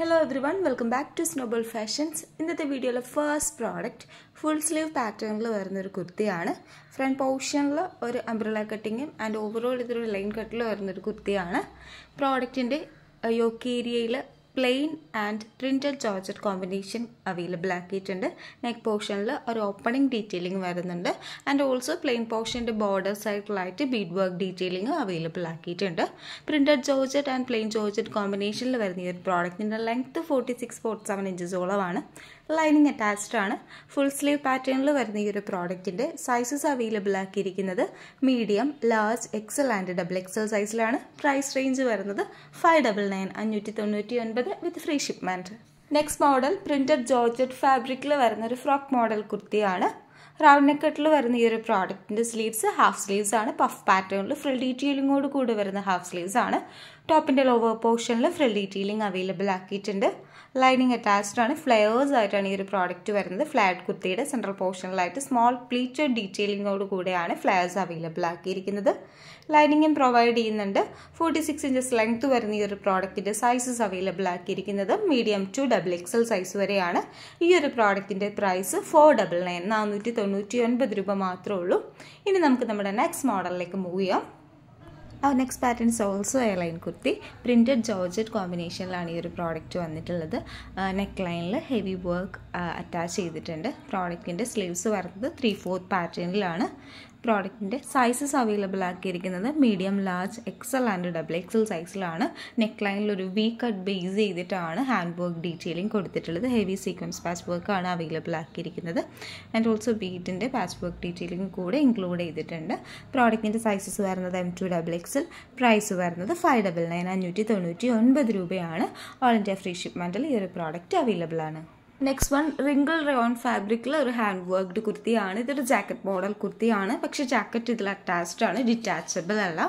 hello everyone welcome back to snowball fashions ഇന്നത്തെ വീഡിയോയിലെ first product full sleeve പാറ്റേണിൽ വരുന്നൊരു കുർത്തിയാണ് ഫ്രണ്ട് പോർഷനിൽ ഒരു അംബ്രല കട്ടിങ്ങും ആൻഡ് ഓവറോൾ ഇതൊരു ലൈൻ കട്ടിൽ വരുന്നൊരു കുർത്തിയാണ് പ്രോഡക്റ്റിൻ്റെ യോക്കി ഏരിയയിൽ plain and printed georgette combination available ആക്കിയിട്ടുണ്ട് നെക്ക് പോർഷനിൽ ഒരു ഓപ്പണിംഗ് ഡീറ്റെയിലിംഗ് വരുന്നുണ്ട് ആൻഡ് ഓൾസോ പ്ലെയിൻ പോർഷൻ്റെ ബോർഡർ സൈഡിലായിട്ട് ബീഡ് വർക്ക് ഡീറ്റെയിലിംഗ് അവൈലബിൾ ആക്കിയിട്ടുണ്ട് printed georgette and plain georgette കോമ്പിനേഷനിൽ വരുന്ന ഈ ഒരു പ്രോഡക്റ്റിൻ്റെ length forty six forty seven ഇഞ്ചസോളമാണ് ലൈനിങ് അറ്റാച്ച്ഡ് ആണ് ഫുൾ സ്ലീവ് പാറ്റേണിൽ വരുന്ന ഈ ഒരു പ്രോഡക്റ്റിൻ്റെ സൈസസ് അവൈലബിൾ ആക്കിയിരിക്കുന്നത് medium large XL and double XL സൈസിലാണ് പ്രൈസ് റേഞ്ച് വരുന്നത് ഫൈവ് ഡബിൾ നയൻ അഞ്ഞൂറ്റി തൊണ്ണൂറ്റി ഒൻപത് with free shipment next model printed georgette ഫാബ്രിക്കിൽ വരുന്ന ഒരു ഫ്രോക്ക് മോഡൽ കുർത്തിയാണ് റൗണ്ട് നെക്കറ്റിൽ വരുന്ന ഈ ഒരു പ്രോഡക്റ്റിൻ്റെ സ്ലീവ്സ് ഹാഫ് സ്ലീവ്സ് ആണ് പഫ് പാറ്റേണിൽ ഫ്രിൽ ഡീറ്റെയിലിങ്ങോട് കൂടി വരുന്ന ഹാഫ് സ്ലീവ്സ് ആണ് ടോപ്പിൻ്റെ ലോവർ പോർഷനിൽ ഫ്രിൽ ഡീറ്റെയിലിംഗ് അവൈലബിൾ ആക്കിയിട്ടുണ്ട് ലൈനിങ് അറ്റാച്ച്ഡ് ആണ് ഫ്ലെയേഴ്സ് ആയിട്ടാണ് ഈ ഒരു പ്രോഡക്റ്റ് വരുന്നത് ഫ്ലാറ്റ് കുർത്തിയുടെ സെൻട്രൽ പോർഷനിലായിട്ട് സ്മോൾ പ്ലീറ്റഡ് ഡീറ്റെയിലിങ്ങോട് കൂടെയാണ് ഫ്ലയേഴ്സ് അവൈലബിൾ ആക്കിയിരിക്കുന്നത് ലൈനിങ്ങും പ്രൊവൈഡ് ചെയ്യുന്നുണ്ട് ഫോർട്ടി സിക്സ് ഇഞ്ചസ് ലെങ്ത് വരുന്ന ഈ ഒരു പ്രോഡക്റ്റിൻ്റെ സൈസസ് അവൈലബിൾ ആക്കിയിരിക്കുന്നത് medium to double XL size വരെയാണ് ഈ ഒരു പ്രോഡക്റ്റിൻ്റെ പ്രൈസ് ഫോർ ഡബിൾ നയൻ നാനൂറ്റി തൊണ്ണൂറ്റി ഒൻപത് രൂപ മാത്രമേ ഉള്ളൂ ഇനി നമുക്ക് നമ്മുടെ നെക്സ്റ്റ് മോഡലിലേക്ക് മൂവ് ചെയ്യാം ആ next patterns also airline kurti printed georgette കോമ്പിനേഷനിലാണ് ഈ ഒരു പ്രോഡക്റ്റ് വന്നിട്ടുള്ളത് നെക്ക് ലൈനിൽ ഹെവി വർക്ക് അറ്റാച്ച് ചെയ്തിട്ടുണ്ട് പ്രോഡക്റ്റിൻ്റെ സ്ലീവ്സ് വരുന്നത് ത്രീ ഫോർത്ത് പാറ്റേണിലാണ് പ്രോഡക്റ്റിൻ്റെ സൈസസ് അവൈലബിൾ ആക്കിയിരിക്കുന്നത് medium large XL and double XL സൈസിലാണ് നെക്ക് ലൈനിൽ ഒരു വി കട്ട് ബേസ് ചെയ്തിട്ടാണ് ഹാൻഡ് വർക്ക് ഡീറ്റെയിലിംഗ് കൊടുത്തിട്ടുള്ളത് ഹെവി സീക്വൻസ് പാച്ച് വർക്കാണ് അവൈലബിൾ ആക്കിയിരിക്കുന്നത് ആൻഡ് ഓൾസോ ബീറ്റിൻ്റെ പാച്ച് വർക്ക് ഡീറ്റെയിലിംഗ് കൂടെ ഇൻക്ലൂഡ് ചെയ്തിട്ടുണ്ട് പ്രോഡക്റ്റിൻ്റെ സൈസസ് വരുന്നത് M to double XL price വരുന്നത് ഫൈവ് ഡബിൾ നയൻ അഞ്ഞൂറ്റി തൊണ്ണൂറ്റി ഒൻപത് രൂപയാണ് ഓൾ ഇന്ത്യ ഫ്രീ ഷിപ്മെൻറ്റിൽ ഈ ഒരു പ്രോഡക്റ്റ് അവൈലബിൾ ആണ് നെക്സ്റ്റ് വൺ റിംഗിൾ റയോൺ ഫാബ്രിക്കിൽ ഒരു ഹാൻഡ് വർക്ക്ഡ് കുർത്തിയാണ് ഇതൊരു ജാക്കറ്റ് മോഡൽ കുർത്തിയാണ് പക്ഷെ ജാക്കറ്റ് ഇതിൽ അറ്റാച്ച്ഡ് ആണ് ഡിറ്റാച്ചബിൾ അല്ല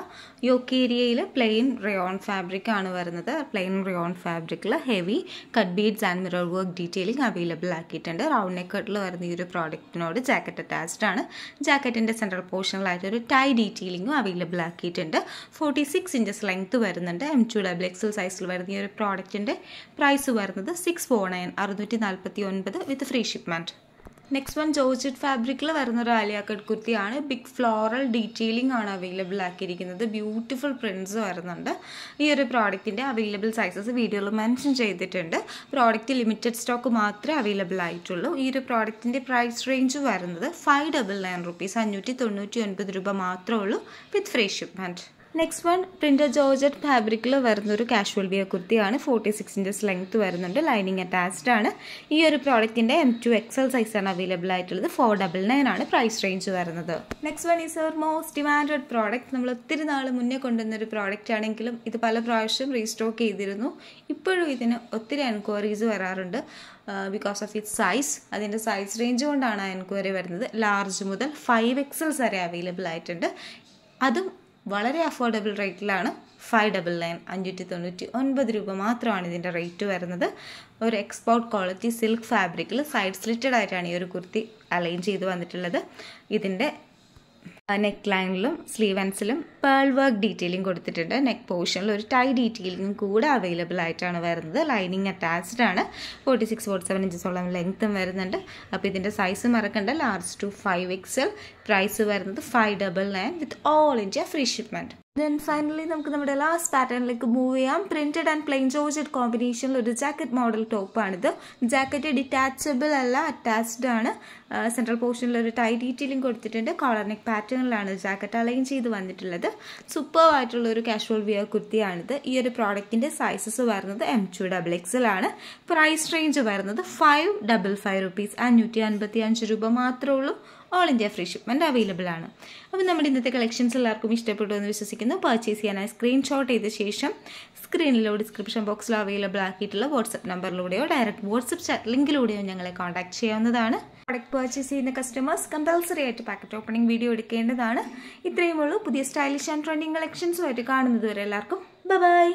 യോക്കേരിയയിൽ പ്ലെയിൻ റയോൺ ഫാബ്രിക് ആണ് വരുന്നത് പ്ലെയിൻ റയോൺ ഫാബ്രിക്കിൽ heavy cut beads and mirror work detailing available ആക്കിയിട്ടുണ്ട് റൗണ്ട് നെക്കട്ടിൽ വരുന്ന ഈ ഒരു പ്രോഡക്റ്റിനോട് ജാക്കറ്റ് അറ്റാച്ച്ഡ് ആണ് ജാക്കറ്റിൻ്റെ സെൻട്രൽ പോർഷനിലായിട്ട് ഒരു ടൈ ഡീറ്റെയിലിംഗും അവൈലബിൾ ആക്കിയിട്ടുണ്ട് ഫോർട്ടി സിക്സ് ഇഞ്ചസ് ലെങ്ത് വരുന്നുണ്ട് എം ടു ഡബിൾ എക്സൽ സൈസിൽ വരുന്ന ഈ ഒരു പ്രോഡക്റ്റിൻ്റെ പ്രൈസ് വരുന്നത് സിക്സ് ഫോർ നയൻ അറുന്നൂറ്റി നാൽപ്പത്തി ഒൻപത് with free shipment next one georgette ഫാബ്രിക്കിൽ വരുന്ന ഒരു ആലിയ കട്ട് കുർത്തിയാണ് ബിഗ് ഫ്ലോറൽ ഡീറ്റെയിലിംഗ് ആണ് അവൈലബിൾ ആക്കിയിരിക്കുന്നത് ബ്യൂട്ടിഫുൾ പ്രിൻറ്റ്സ് വരുന്നുണ്ട് ഈ ഒരു പ്രോഡക്റ്റിൻ്റെ അവൈലബിൾ സൈസസ് വീഡിയോയിൽ മെൻഷൻ ചെയ്തിട്ടുണ്ട് പ്രോഡക്റ്റ് ലിമിറ്റഡ് സ്റ്റോക്ക് മാത്രമേ അവൈലബിൾ ആയിട്ടുള്ളൂ ഈ ഒരു പ്രോഡക്റ്റിൻ്റെ പ്രൈസ് റേഞ്ച് വരുന്നത് ഫൈവ് ഡബിൾ നയൻ റുപ്പീസ് അഞ്ഞൂറ്റി തൊണ്ണൂറ്റി ഒൻപത് രൂപ മാത്രമേ ഉള്ളൂ with free shipment next one printed georgette ഫാബ്രിക്കിൽ വരുന്നൊരു കാഷ്വൽ വിയർ കുർത്തിയാണ് ഫോർട്ടി സിക്സ് ഇഞ്ചസ് ലെങ്ത്ത് വരുന്നുണ്ട് ലൈനിങ് അറ്റാച്ച്ഡ് ആണ് ഈ ഒരു പ്രോഡക്റ്റിൻ്റെ എം ടു എക്സൽ സൈസാണ് അവൈലബിൾ ആയിട്ടുള്ളത് ഫോർ ഡബിൾ നയൻ ആണ് പ്രൈസ് റേഞ്ച് വരുന്നത് next one is our most demanded product നമ്മൾ ഒത്തിരി നാൾ മുന്നേ കൊണ്ടുവന്നൊരു പ്രോഡക്റ്റ് ആണെങ്കിലും ഇത് പല പ്രാവശ്യം റീസ്റ്റോക്ക് ചെയ്തിരുന്നു ഇപ്പോഴും ഇതിന് ഒത്തിരി എൻക്വയറീസ് വരാറുണ്ട് ബിക്കോസ് ഓഫ് ഇറ്റ് സൈസ് അതിൻ്റെ സൈസ് റേഞ്ച് കൊണ്ടാണ് എൻക്വയറി വരുന്നത് ലാർജ് മുതൽ ഫൈവ് എക്സൽസ് വരെ അവൈലബിൾ ആയിട്ടുണ്ട് അതും വളരെ അഫോർഡബിൾ റേറ്റിലാണ് ഫൈവ് ഡബിൾ നയൻ അഞ്ഞൂറ്റി തൊണ്ണൂറ്റി ഒൻപത് രൂപ മാത്രമാണ് ഇതിൻ്റെ റേറ്റ് വരുന്നത് ഒരു എക്സ്പോർട്ട് ക്വാളിറ്റി സിൽക്ക് ഫാബ്രിക്കിൽ സൈഡ് സ്ലിറ്റഡ് ആയിട്ടാണ് ഈ ഒരു കുർത്തി അലൈൻ ചെയ്ത് വന്നിട്ടുള്ളത് ഇതിൻ്റെ നെക്ക് ലൈനിലും സ്ലീവ് എൻസിലും പേൾ വർക്ക് ഡീറ്റെയിലിംഗ് കൊടുത്തിട്ടുണ്ട് നെക്ക് പോർഷനിൽ ഒരു ടൈ ഡീറ്റെയിലിങ്ങും കൂടെ അവൈലബിൾ ആയിട്ടാണ് വരുന്നത് ലൈനിങ് അറ്റാച്ച്ഡ് ആണ് ഫോർട്ടി സിക്സ് ഫോർട്ടി സെവൻ ഇഞ്ചസോളം ലെങ്ത്തും വരുന്നുണ്ട് അപ്പോൾ ഇതിൻ്റെ സൈസ് മറക്കണ്ട large to five XL price വരുന്നത് five double nine with all India free shipment then finally നമുക്ക് നമ്മുടെ ലാസ്റ്റ് പാറ്റേണിലേക്ക് മൂവ് ചെയ്യാം പ്രിന്റഡ് ആൻഡ് പ്ലെയിൻ ജോർജറ്റ് കോമ്പിനേഷനിൽ ഒരു ജാക്കറ്റ് മോഡൽ ടോപ്പ് ആണിത് ജാക്കറ്റ് ഡിറ്റാച്ചബിൾ അല്ല അറ്റാച്ച്ഡ് ആണ് സെൻട്രൽ പോർഷനിൽ ഒരു ടൈ ഡീറ്റെയിലും കൊടുത്തിട്ടുണ്ട് കോളർ പാറ്റേണിലാണ് ജാക്കറ്റ് അലൈൻ ചെയ്ത് വന്നിട്ടുള്ളത് സൂപ്പർ ആയിട്ടുള്ള ഒരു കാഷ്വൽ വിയർ കുർത്തിയാണിത് ഈ ഒരു പ്രോഡക്റ്റിന്റെ സൈസസ് വരുന്നത് എം ടു ഡബിൾ എക്സിൽ ആണ് പ്രൈസ് റേഞ്ച് വരുന്നത് ഫൈവ് ഡബിൾ ഫൈവ് റുപ്പീസ് അഞ്ഞൂറ്റി അൻപത്തി അഞ്ച് രൂപ മാത്രമേ ഉള്ളൂ all India free shipment available ആണ് അപ്പോൾ നമ്മുടെ ഇന്നത്തെ കളക്ഷൻസ് എല്ലാവർക്കും ഇഷ്ടപ്പെട്ടു എന്ന് വിശ്വസിക്കുന്നു പർച്ചേസ് ചെയ്യാനായി സ്ക്രീൻഷോട്ട് ചെയ്ത ശേഷം സ്ക്രീനിലോ ഡിസ്ക്രിപ്ഷൻ ബോക്സിലോ അവൈലബിൾ ആക്കിയിട്ടുള്ള വാട്സപ്പ് നമ്പറിലൂടെയോ ഡയറക്റ്റ് വാട്സപ്പ് ചാറ്റ് ലിങ്കിലൂടെയോ ഞങ്ങളെ കോൺടാക്ട് ചെയ്യാവുന്നതാണ് പ്രൊഡക്റ്റ് പർച്ചേസ് ചെയ്യുന്ന കസ്റ്റമേഴ്സ് കമ്പൽസറി ആയിട്ട് പാക്കറ്റ് ഓപ്പണിംഗ് വീഡിയോ എടുക്കേണ്ടതാണ് ഇത്രയും ഉള്ളൂ പുതിയ സ്റ്റൈലിഷ് ആൻഡ് ട്രെൻഡിങ് കളക്ഷൻസുമായിട്ട് കാണുന്നത് വരെ എല്ലാവർക്കും ബൈ